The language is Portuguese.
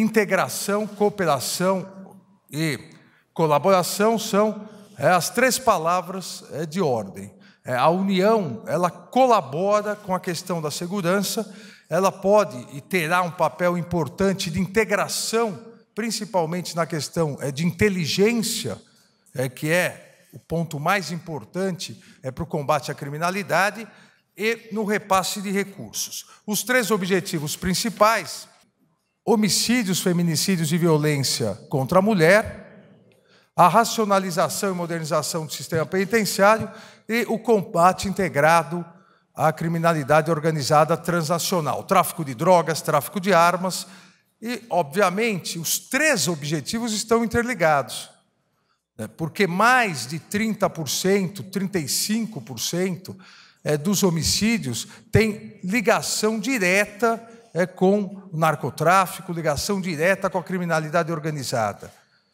integração, cooperação e colaboração são é, as três palavras é, de ordem. É, a União, ela colabora com a questão da segurança, ela pode e terá um papel importante de integração, principalmente na questão é, de inteligência, é, que é o ponto mais importante é, para o combate à criminalidade, e no repasse de recursos. Os três objetivos principais homicídios, feminicídios e violência contra a mulher, a racionalização e modernização do sistema penitenciário e o combate integrado à criminalidade organizada transnacional, tráfico de drogas, tráfico de armas e, obviamente, os três objetivos estão interligados. Né? Porque mais de 30%, 35% eh, dos homicídios têm ligação direta é, com o narcotráfico, ligação direta com a criminalidade organizada.